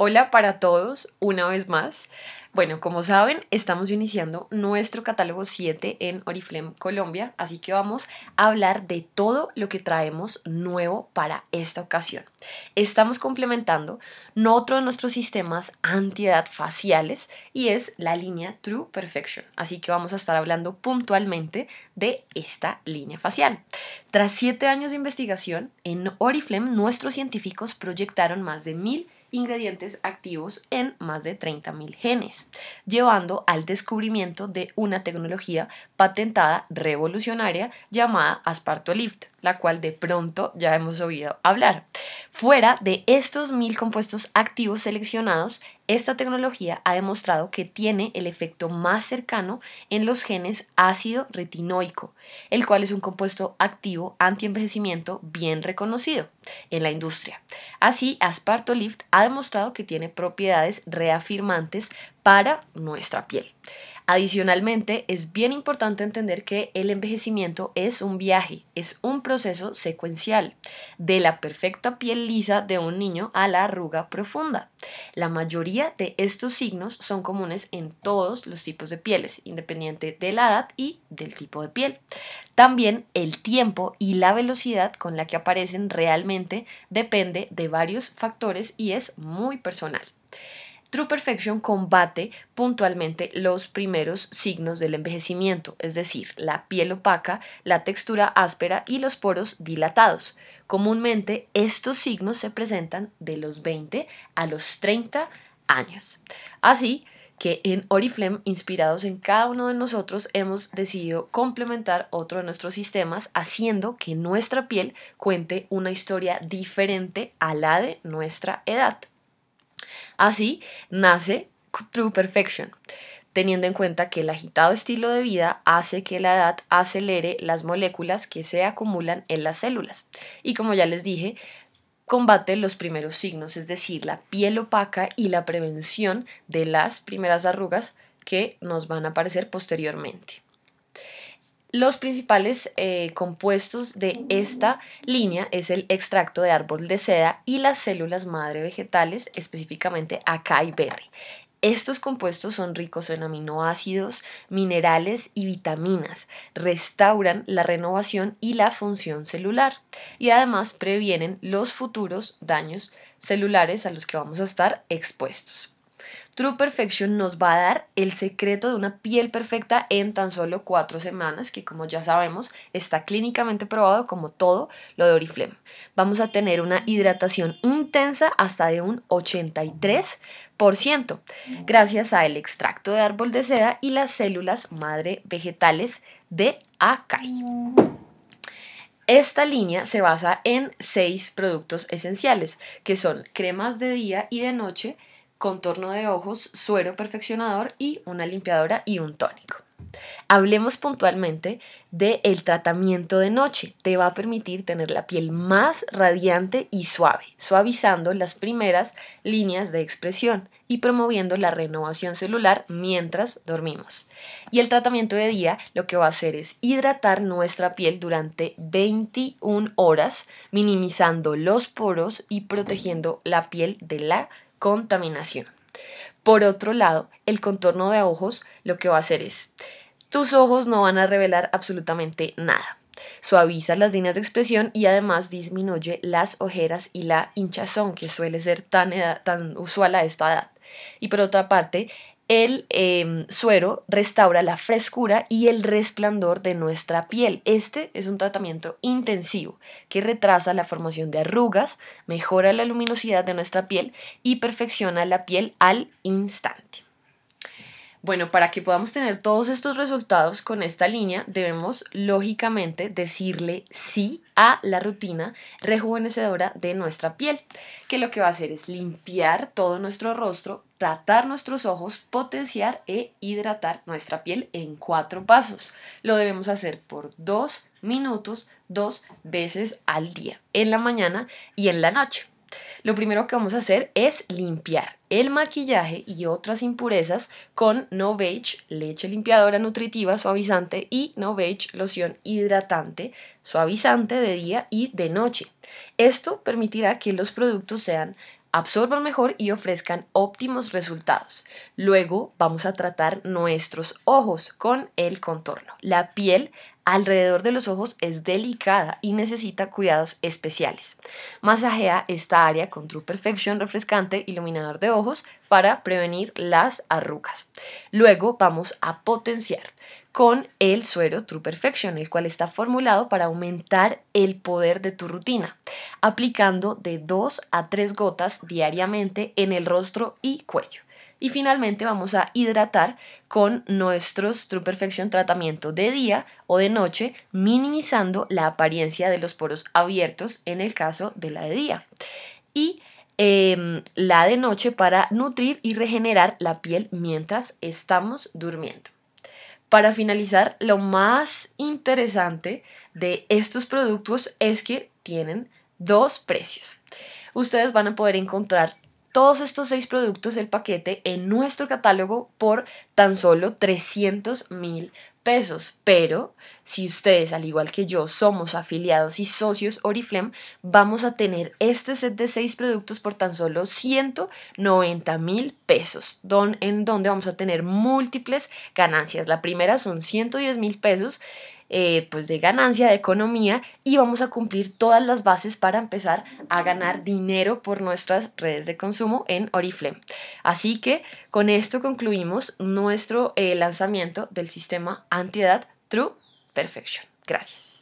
Hola para todos, una vez más. Bueno, como saben, estamos iniciando nuestro catálogo 7 en Oriflame Colombia, así que vamos a hablar de todo lo que traemos nuevo para esta ocasión. Estamos complementando otro de nuestros sistemas antiedad faciales y es la línea True Perfection, así que vamos a estar hablando puntualmente de esta línea facial. Tras 7 años de investigación, en Oriflame nuestros científicos proyectaron más de 1.000 ingredientes activos en más de 30.000 genes, llevando al descubrimiento de una tecnología patentada revolucionaria llamada aspartolift, la cual de pronto ya hemos oído hablar. Fuera de estos 1.000 compuestos activos seleccionados, esta tecnología ha demostrado que tiene el efecto más cercano en los genes ácido retinoico, el cual es un compuesto activo antienvejecimiento bien reconocido en la industria. Así, Aspartolift ha demostrado que tiene propiedades reafirmantes para nuestra piel. Adicionalmente, es bien importante entender que el envejecimiento es un viaje, es un proceso secuencial, de la perfecta piel lisa de un niño a la arruga profunda. La mayoría de estos signos son comunes en todos los tipos de pieles, independiente de la edad y del tipo de piel. También el tiempo y la velocidad con la que aparecen realmente depende de varios factores y es muy personal. True Perfection combate puntualmente los primeros signos del envejecimiento, es decir, la piel opaca, la textura áspera y los poros dilatados. Comúnmente estos signos se presentan de los 20 a los 30 años. Así que en Oriflame, inspirados en cada uno de nosotros, hemos decidido complementar otro de nuestros sistemas haciendo que nuestra piel cuente una historia diferente a la de nuestra edad. Así nace True Perfection teniendo en cuenta que el agitado estilo de vida hace que la edad acelere las moléculas que se acumulan en las células. Y como ya les dije, combate los primeros signos, es decir, la piel opaca y la prevención de las primeras arrugas que nos van a aparecer posteriormente. Los principales eh, compuestos de esta línea es el extracto de árbol de seda y las células madre vegetales, específicamente acai berry. Estos compuestos son ricos en aminoácidos, minerales y vitaminas, restauran la renovación y la función celular y además previenen los futuros daños celulares a los que vamos a estar expuestos. True Perfection nos va a dar el secreto de una piel perfecta en tan solo cuatro semanas, que como ya sabemos está clínicamente probado como todo lo de Oriflame. Vamos a tener una hidratación intensa hasta de un 83%, gracias al extracto de árbol de seda y las células madre vegetales de acai. Esta línea se basa en seis productos esenciales, que son cremas de día y de noche, contorno de ojos, suero perfeccionador y una limpiadora y un tónico. Hablemos puntualmente del el tratamiento de noche. Te va a permitir tener la piel más radiante y suave, suavizando las primeras líneas de expresión y promoviendo la renovación celular mientras dormimos. Y el tratamiento de día lo que va a hacer es hidratar nuestra piel durante 21 horas, minimizando los poros y protegiendo la piel de la contaminación. Por otro lado, el contorno de ojos lo que va a hacer es, tus ojos no van a revelar absolutamente nada. Suaviza las líneas de expresión y además disminuye las ojeras y la hinchazón que suele ser tan, tan usual a esta edad. Y por otra parte, el em, suero restaura la frescura y el resplandor de nuestra piel. Este es un tratamiento intensivo que retrasa la formación de arrugas, mejora la luminosidad de nuestra piel y perfecciona la piel al instante. Bueno, para que podamos tener todos estos resultados con esta línea, debemos lógicamente decirle sí a la rutina rejuvenecedora de nuestra piel, que lo que va a hacer es limpiar todo nuestro rostro tratar nuestros ojos, potenciar e hidratar nuestra piel en cuatro pasos. Lo debemos hacer por dos minutos, dos veces al día, en la mañana y en la noche. Lo primero que vamos a hacer es limpiar el maquillaje y otras impurezas con Novage, leche limpiadora nutritiva, suavizante y Novage, loción hidratante, suavizante de día y de noche. Esto permitirá que los productos sean absorban mejor y ofrezcan óptimos resultados. Luego vamos a tratar nuestros ojos con el contorno. La piel alrededor de los ojos es delicada y necesita cuidados especiales. Masajea esta área con True Perfection refrescante iluminador de ojos para prevenir las arrugas. Luego vamos a potenciar con el suero True Perfection, el cual está formulado para aumentar el poder de tu rutina, aplicando de 2 a 3 gotas diariamente en el rostro y cuello. Y finalmente vamos a hidratar con nuestros True Perfection tratamiento de día o de noche, minimizando la apariencia de los poros abiertos en el caso de la de día. Y em, la de noche para nutrir y regenerar la piel mientras estamos durmiendo. Para finalizar, lo más interesante de estos productos es que tienen dos precios. Ustedes van a poder encontrar todos estos seis productos del paquete en nuestro catálogo por tan solo 300 mil pesos. Pero si ustedes, al igual que yo, somos afiliados y socios Oriflame, vamos a tener este set de seis productos por tan solo 190 mil pesos, en donde vamos a tener múltiples ganancias. La primera son 110 mil pesos eh, pues de ganancia, de economía y vamos a cumplir todas las bases para empezar a ganar dinero por nuestras redes de consumo en Oriflame. Así que con esto concluimos nuestro eh, lanzamiento del sistema antiedad True Perfection. Gracias.